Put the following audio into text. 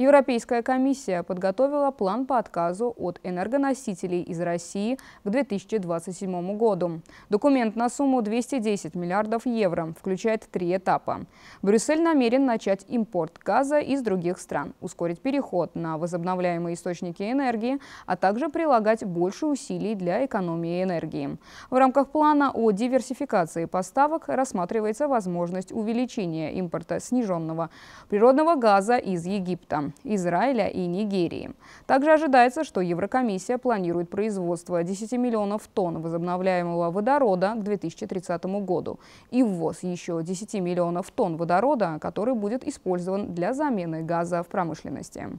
Европейская комиссия подготовила план по отказу от энергоносителей из России к 2027 году. Документ на сумму 210 миллиардов евро включает три этапа. Брюссель намерен начать импорт газа из других стран, ускорить переход на возобновляемые источники энергии, а также прилагать больше усилий для экономии энергии. В рамках плана о диверсификации поставок рассматривается возможность увеличения импорта сниженного природного газа из Египта. Израиля и Нигерии. Также ожидается, что Еврокомиссия планирует производство 10 миллионов тонн возобновляемого водорода к 2030 году и ввоз еще 10 миллионов тонн водорода, который будет использован для замены газа в промышленности.